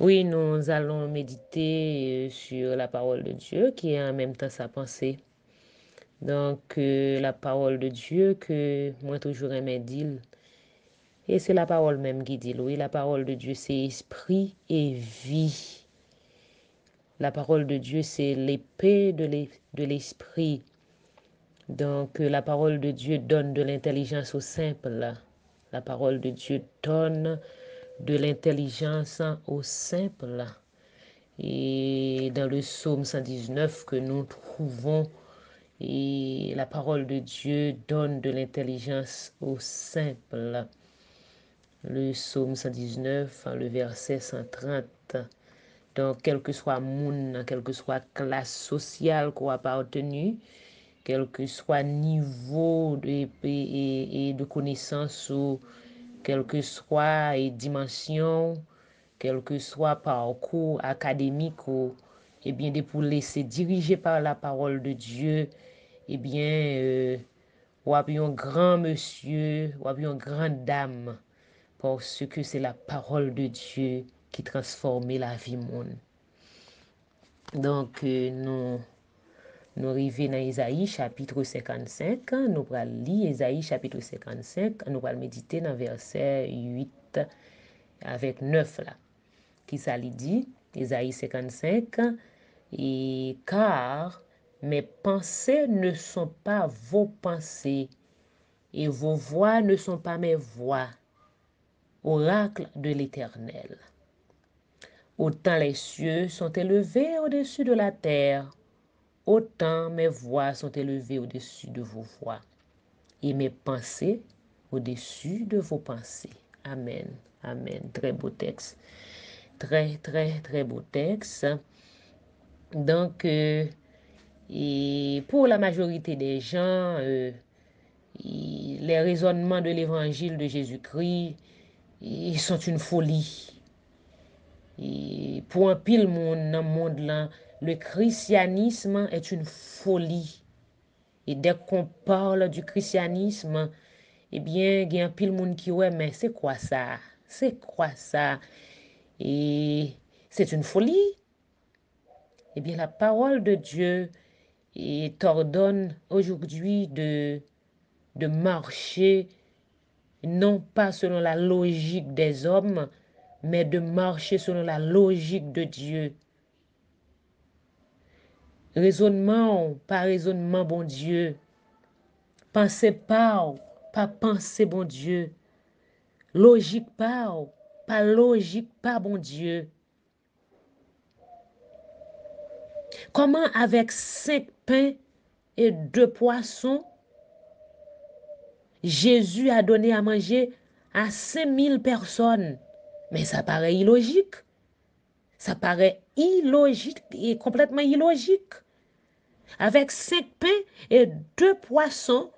Oui, nous allons méditer euh, sur la parole de Dieu qui est en même temps sa pensée. Donc, euh, la parole de Dieu que moi toujours aimé dire. Et c'est la parole même qui dit, oui, la parole de Dieu, c'est esprit et vie. La parole de Dieu, c'est l'épée de l'esprit. Donc, euh, la parole de Dieu donne de l'intelligence au simple. La parole de Dieu donne de l'intelligence au simple. Et dans le psaume 119 que nous trouvons, et la parole de Dieu donne de l'intelligence au simple. Le psaume 119, hein, le verset 130. Donc, quel que soit monde, quelle que soit classe sociale qu'on appartenu, quel que soit niveau de, et, et de connaissance quelle que soit et dimension, quel que soit parcours académique, ou, eh bien, de pour laisser diriger par la parole de Dieu, et eh bien, euh, ou un grand monsieur, ou une grande dame, parce que c'est la parole de Dieu qui transforme la vie monde. Donc, euh, nous nous arrivons dans Isaïe chapitre 55, nous allons lire Ésaïe chapitre 55, nous allons méditer dans verset 8 avec 9 là. Qui ça lui dit Ésaïe 55 et car mes pensées ne sont pas vos pensées et vos voix ne sont pas mes voix. Oracle de l'Éternel. Autant les cieux sont élevés au-dessus de la terre, autant mes voix sont élevées au-dessus de vos voix et mes pensées au-dessus de vos pensées. Amen. Amen. Très beau texte. Très, très, très beau texte. Donc, euh, et pour la majorité des gens, euh, les raisonnements de l'évangile de Jésus-Christ sont une folie. Et pour un pile monde dans monde, le christianisme est une folie. Et dès qu'on parle du christianisme, eh bien, il y a un pile monde qui ouais, mais c'est quoi ça? C'est quoi ça? Et c'est une folie. Eh bien, la parole de Dieu t'ordonne aujourd'hui de, de marcher non pas selon la logique des hommes, mais de marcher selon la logique de Dieu. Raisonnement, pas raisonnement, bon Dieu. Pensez pas, pas penser, bon Dieu. Logique pas, pas logique, pas bon Dieu. Comment avec cinq pains et deux poissons, Jésus a donné à manger à 5000 personnes. Mais ça paraît illogique. Ça paraît illogique et complètement illogique avec cinq pains et deux poissons,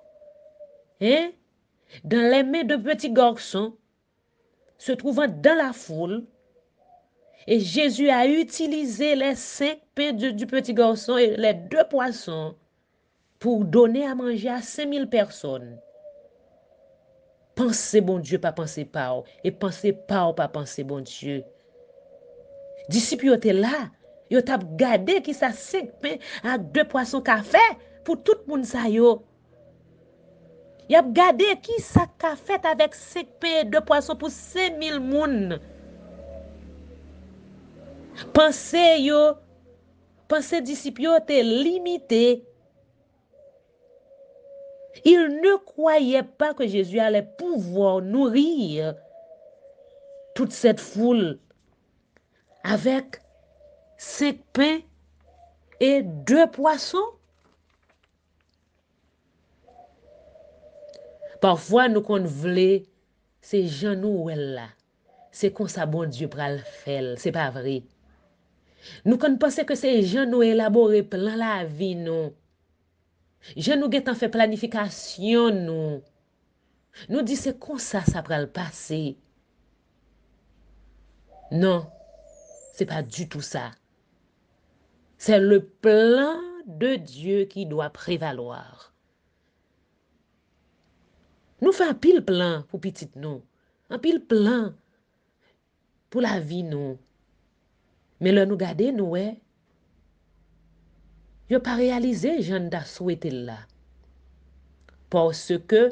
hein, dans les mains de petits garçons, se trouvant dans la foule. Et Jésus a utilisé les cinq pains du, petit garçon et les deux poissons pour donner à manger à mille personnes. Pensez bon Dieu, pas pensez pas. Oh. Et pensez pas, oh, pas pensez bon Dieu. Disciples là, yo tap gade qui sa 5 p ak 2 poissons kafe pour tout le monde. yo. Yap gade qui sa ka avec 5 5 et 2 poissons pour 5.000 moun. Pense yo, pense disipyo te limite. Ils ne croyaient pas que Jésus allait pouvoir nourrir toute cette foule avec Sek pen e dwe poason? Parfwa nou kon vle se jan nou ou el la. Se kon sa bon diyo pral fel. Se pa vre. Nou kon pase ke se jan nou elabore plan la vi nou. Jan nou getan fe planifikasyon nou. Nou di se kon sa sa pral pase. Non, se pa du tout sa. Se le plan de Diyo ki doa prevalwar. Nou fe an pil plan pou pitit nou. An pil plan pou la vi nou. Me le nou gade nou we. Yo pa realize jan da sou ete la. Por se ke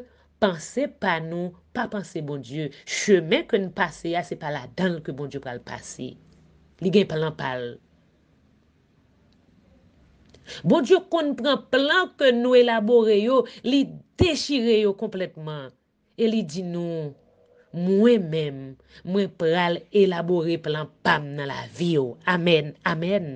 panse pa nou, pa panse bon Diyo. Cheme ke nou pase ya, se ah, pa la danl ke bon Diyo pal pase. Li gen palan pal. Bon diyo konpren plan ke nou elabore yo Li dechire yo kompletman E li di nou Mwen menm Mwen pral elabore plan Pam nan la vi yo Amen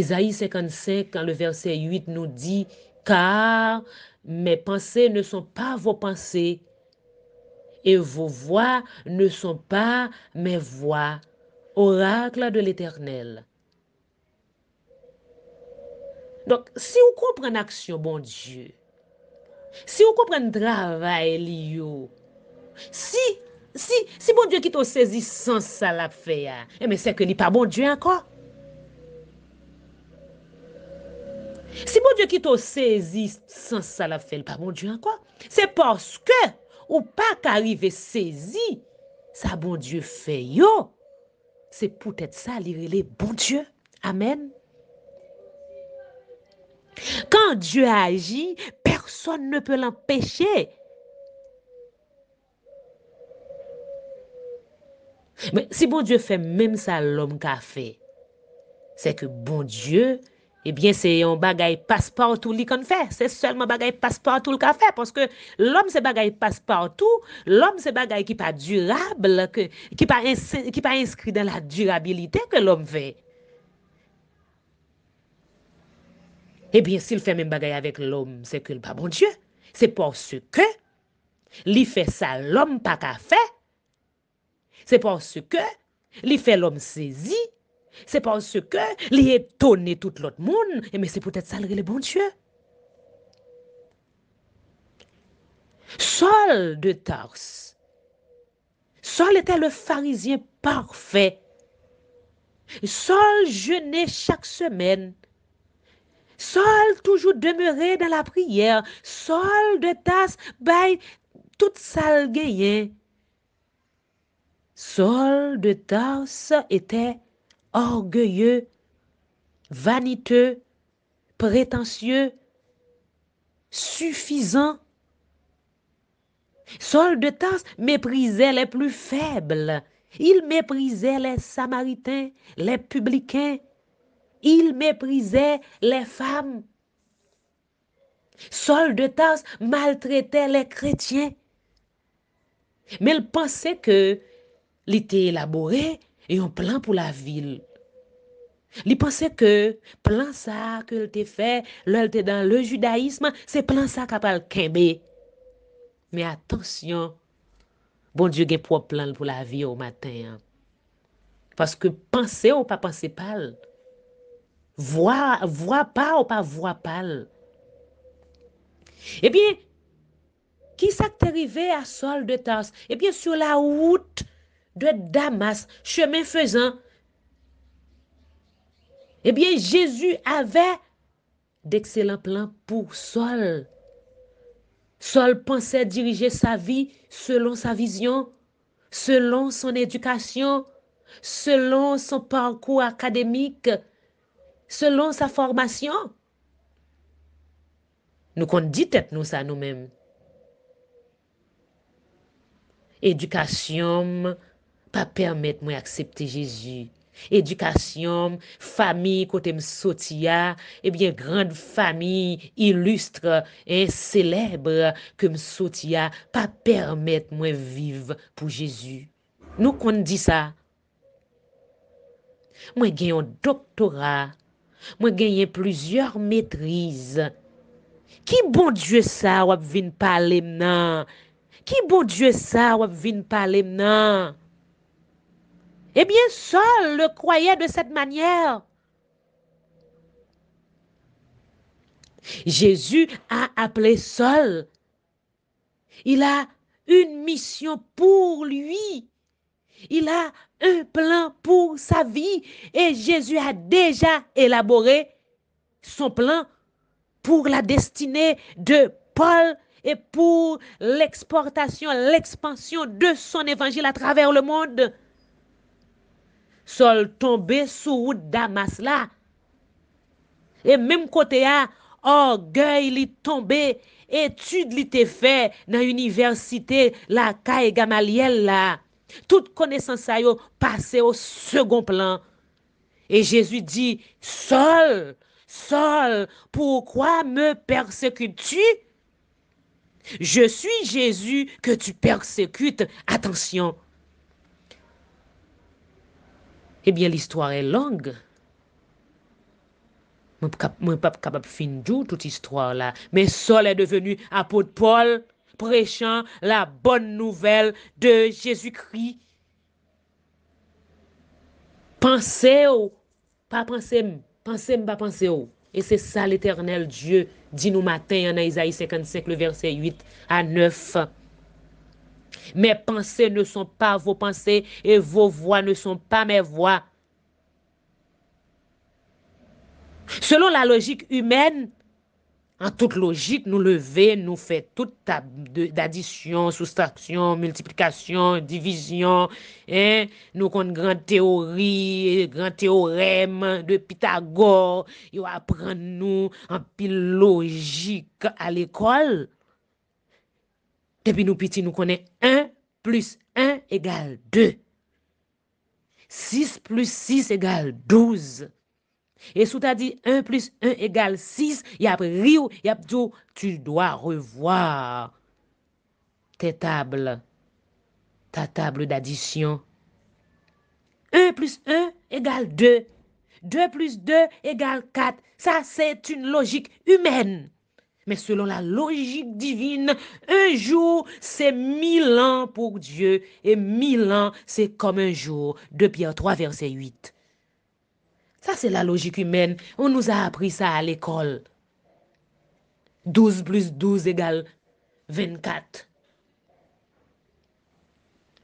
Ezaïs 55 Kan le verse 8 nou di Kar Mwen pense ne son pa vwen pense E vwen vwa Ne son pa mwen vwa Ora kla de l'eternel Donk, si ou kompren aksyon bon die, si ou kompren dravay li yo, si, si, si bon die ki to sezi san salafeya, e eh, me seke li pa bon die anko? Si bon die ki to sezi san salafeya, li pa bon die anko? Se poske ou pa karive sezi, sa bon die feyo, se pou tèt sa li li bon die. Amen. Quand Dieu agit, personne ne peut l'empêcher. Mais si bon Dieu fait même ça l'homme qu'a fait, c'est que bon Dieu, eh bien, c'est un bagaille passe-partout qu'on fait. C'est seulement bagaille passe-partout le fait. Parce que l'homme, c'est bagage passe-partout. L'homme, c'est bagage qui pas durable, que, qui pas, pas inscrit dans la durabilité que l'homme fait. Eh bien, s'il fait même bagaille avec l'homme, c'est qu'il pas bon Dieu. C'est parce que il fait ça l'homme pas qu'à fait C'est parce que il fait l'homme saisi. C'est parce que il étonne tout l'autre monde. Et eh mais c'est peut-être ça le bon Dieu. Saul de Tars. Saul était le pharisien parfait. Saul jeûnait chaque semaine. Sol toujours demeurait dans la prière. Sol de Tasse bail ben, toute salle Sol de tasse était orgueilleux, vaniteux, prétentieux, suffisant. Sol de Tasse méprisait les plus faibles. Il méprisait les Samaritains, les publicains, Il méprisè les femmes. Sol de taos maltraitè les chrétiens. Mè l'pensè ke li te élaborè, e yon plan pou la vil. Li pensè ke plan sa ke l'te fè, lè l'te dan le judaïsman, se plan sa kapal kèmè. Mè atensyon, bon diou gen pou wap plan pou la vil ou matin. Paske pensè ou pa pensè pal. Mè lè. voix, pas ou pas voix pâle. Eh bien, qui s'est arrivé à Saul de Tars? Eh bien, sur la route de Damas, chemin faisant, eh bien, Jésus avait d'excellents plans pour Saul. Saul pensait diriger sa vie selon sa vision, selon son éducation, selon son parcours académique, selon sa formasyon. Nou kon di tep nou sa nou menm. Edukasyon pa permet mwen aksepte Jezu. Edukasyon, fami kote msotia, ebyen eh grande fami, ilustre, enselebre, eh, ke msotia, pa permet mwen vive pou Jezu. Nou kon di sa. Mwen genyon doktorat, Moi, gagné plusieurs maîtrises. Qui bon Dieu ça va vin pas les nan? Qui bon Dieu ça va vin parler maintenant Eh bien, seul le croyait de cette manière. Jésus a appelé seul. Il a une mission pour lui. Il a un plan pou sa vi, e Jezu a deja elabore son plan pou la destine de Paul e pou l'eksportasyon, l'ekspansyon de son evanjil a traver le moun. Sol tombe sou ou Damas la. E menm kote a, or gey li tombe etude li te fe nan universite la ka e Gamaliel la. Toute connaissance à passer au second plan. Et Jésus dit, Sol, seul pourquoi me persécutes-tu? Je suis Jésus que tu persécutes. Attention. Eh bien, l'histoire est longue. Je ne suis pas capable de finir toute histoire là. Mais Saul est devenu apôtre Paul prêchant la bonne nouvelle de Jésus-Christ. Pensez vous pas pensez, pensez pas pensez au. Et c'est ça l'éternel Dieu dit nous matin en Isaïe 55, le verset 8 à 9. Mes pensées ne sont pas vos pensées et vos voix ne sont pas mes voix. Selon la logique humaine, en toute logique, nous lever, nous fait toute table d'addition, soustraction, multiplication, division. Hein? Nous une grande théorie, grand théorème de Pythagore. Nous apprenons nous en pile logique à l'école. Depuis nous petits, nous connaissons 1 plus 1 égale 2. 6 plus 6 égale 12. Et si tu as dit 1 plus 1 égale 6, il rio, il a tu dois revoir tes tables, ta table d'addition. 1 plus 1 égale 2. 2 plus 2 égale 4. Ça, c'est une logique humaine. Mais selon la logique divine, un jour, c'est mille ans pour Dieu et mille ans, c'est comme un jour. De Pierre 3, verset 8. Sa se la logik imen. On nou a apri sa al ekol. 12 plus 12 egal 24.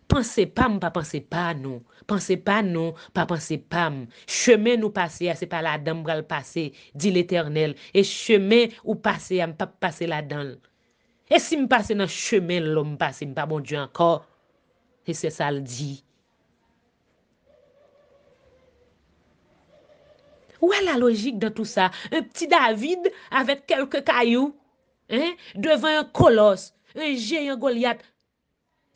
Pense pa m, pa pense pa nou. Pense pa nou, pa pense pa m. Cheme nou pase, a se pa la dam bral pase, di l'eternel. E cheme ou pase, a m pa pase la dam. E si m pase nan cheme, l'om pase, m pa bondi anko. E se sal di. Où est la logique dans tout ça? Un petit David avec quelques cailloux hein? devant un colosse, un géant Goliath.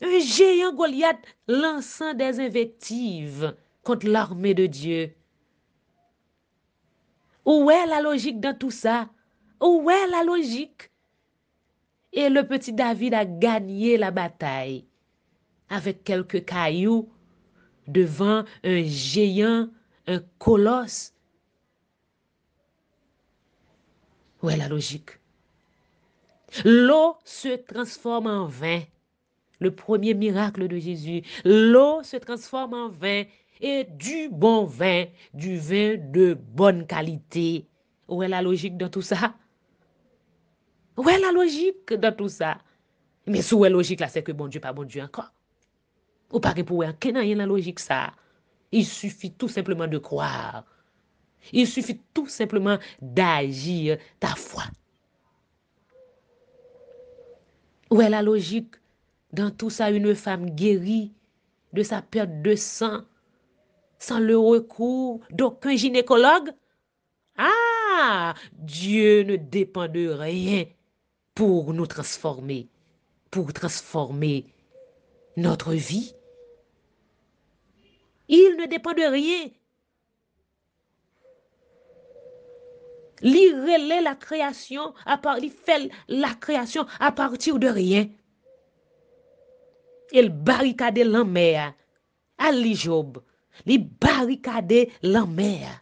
Un géant Goliath lançant des invectives contre l'armée de Dieu. Où est la logique dans tout ça? Où est la logique? Et le petit David a gagné la bataille avec quelques cailloux devant un géant, un colosse Où est la logique L'eau se transforme en vin. Le premier miracle de Jésus. L'eau se transforme en vin et du bon vin, du vin de bonne qualité. Où est la logique dans tout ça? Où est la logique dans tout ça? Mais si où est la logique là, c'est que bon Dieu, pas bon Dieu encore. Ou pas que pour rien, la logique ça. Il suffit tout simplement de croire il suffit tout simplement d'agir ta foi. Où est la logique dans tout ça une femme guérie de sa perte de sang sans le recours d'aucun gynécologue Ah, Dieu ne dépend de rien pour nous transformer, pour transformer notre vie. Il ne dépend de rien Li rele la kreasyon a part, li fel la kreasyon a partir de riyen. El barikade lan mè a, al li job. Li barikade lan mè a.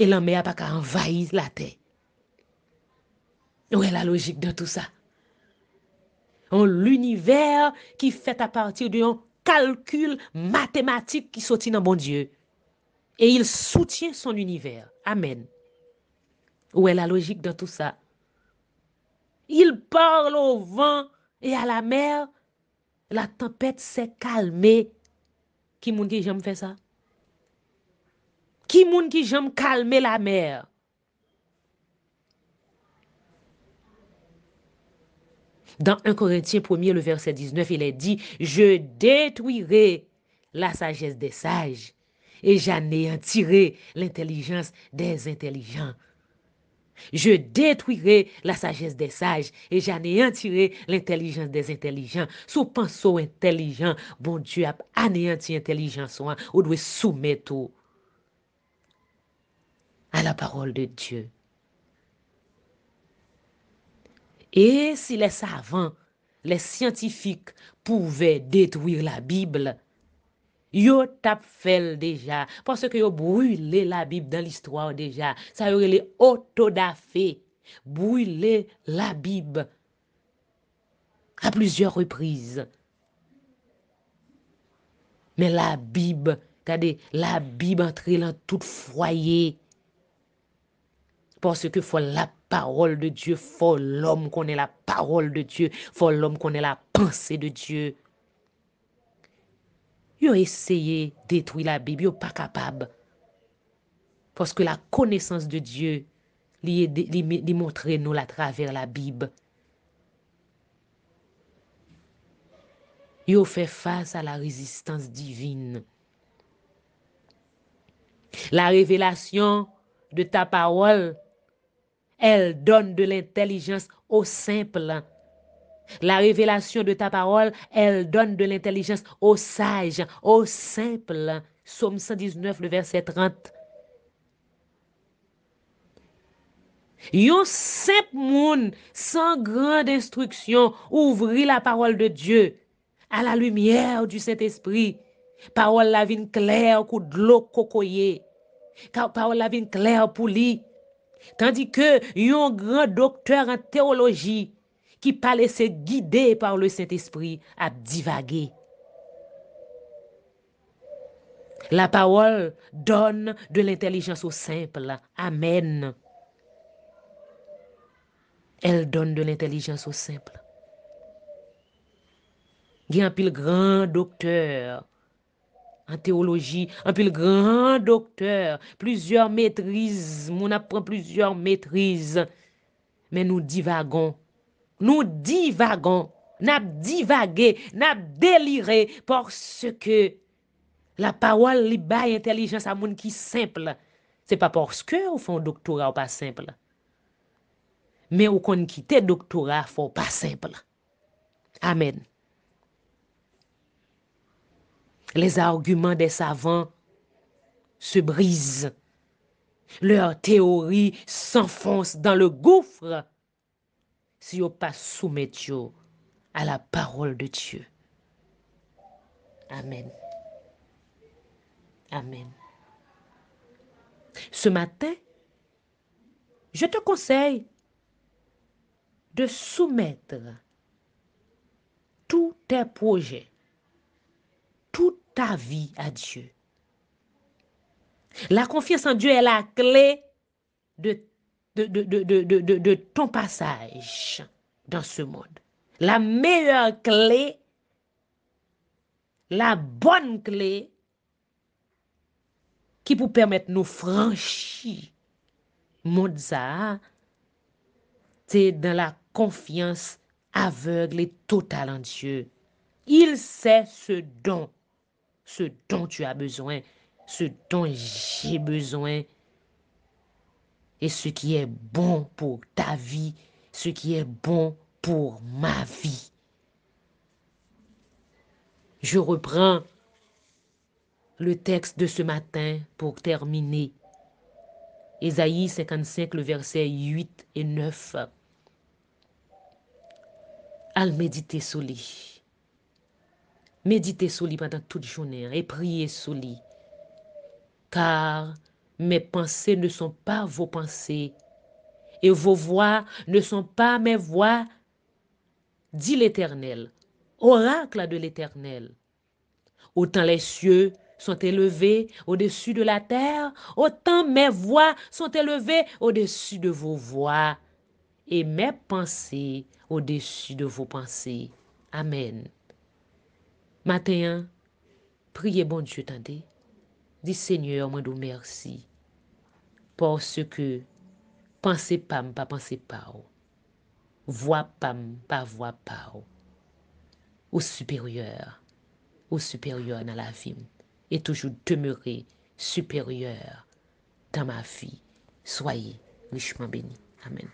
El lan mè a pa ka envahise la te. Ouè la logik de tout sa. Ouè l'univers ki fet a partir diyon kalkul matematik ki soti nan bon dieu. et il soutient son univers. Amen. Où est la logique dans tout ça Il parle au vent et à la mer. La tempête s'est calmée. Qui moun qui j'aime faire ça Qui moun qui j'aime calmer la mer Dans 1 Corinthiens 1 le verset 19, il est dit, je détruirai la sagesse des sages E jan e yantire l'intelijans de zintelijans. Je detwire la sajes de saj. E jan e yantire l'intelijans de zintelijans. Sou panso intelijans. Bon, tu ap an e yanti intelijans ou an. Ou dwe soumet ou. A la parol de Diyo. E si le savan, le siyantifik pouve detwire la Bible. Yo tap déjà, Parce que yo brûlé la Bible dans l'histoire déjà. Ça y les autodafé. Brûlé la Bible. À plusieurs reprises. Mais la Bible, regardez, la Bible entre dans tout foyer. Parce que faut la parole de Dieu, faut l'homme qu'on ait la parole de Dieu, faut l'homme qu'on ait la pensée de Dieu. Ils ont essayé détruire la Bible, ils pas capables. Parce que la connaissance de Dieu, il montre nous à travers la Bible. Ils ont fait face à la résistance divine. La révélation de ta parole, elle donne de l'intelligence au simple. La révélation de ta parole, elle donne de l'intelligence aux sages, aux simples. Psaume 119, le verset 30. Yon simple moun, sans grande instruction, ouvrit la parole de Dieu à la lumière du Saint-Esprit. Parole la vin claire kou l'eau kokoye. Parole la claire pour Tandis que yon grand docteur en théologie, qui pas laissé guider par le Saint-Esprit à divaguer. La parole donne de l'intelligence au simple. Amen. Elle donne de l'intelligence au simple. Il y a un pile grand docteur en théologie, un pile grand docteur, plusieurs maîtrises, on apprend plusieurs maîtrises, mais nous divagons nous divagons, nous divaguons, nous délirons parce que la parole libère intelligence à qui simple. C'est pas parce que faites un doctorat ou pas simple. Mais vous qu'on quitte doctorat faut pas simple. Amen. Les arguments des savants se brisent. Leur théorie s'enfonce dans le gouffre si vous pas soumettre à la parole de Dieu. Amen. Amen. Ce matin, je te conseille de soumettre tous tes projets, toute ta vie à Dieu. La confiance en Dieu est la clé de de, ton passage dans ce monde. La meilleure clé, la bonne clé qui pour permettre nous franchir Mozart c'est dans la confiance aveugle et totale en Dieu. Il sait ce dont, ce dont tu as besoin, ce dont j'ai besoin et ce qui est bon pour ta vie, ce qui est bon pour ma vie. Je reprends le texte de ce matin pour terminer. Ésaïe 55, le verset 8 et 9. Al méditer soli »« lui. Méditer pendant toute journée hein, et priez soli »« Car mes pensées ne sont pas vos pensées. Et vos voix ne sont pas mes voix, dit l'Éternel, oracle de l'Éternel. Autant les cieux sont élevés au-dessus de la terre, autant mes voix sont élevées au-dessus de vos voix et mes pensées au-dessus de vos pensées. Amen. Matin, priez bon Dieu, tendez. Dis Seigneur, moi merci parce que pensez pas pas pensez pas. Voix pas pas voix pas. Au supérieur, au supérieur dans la vie. Et toujours demeurer supérieur dans ma vie. Soyez richement bénis. Amen.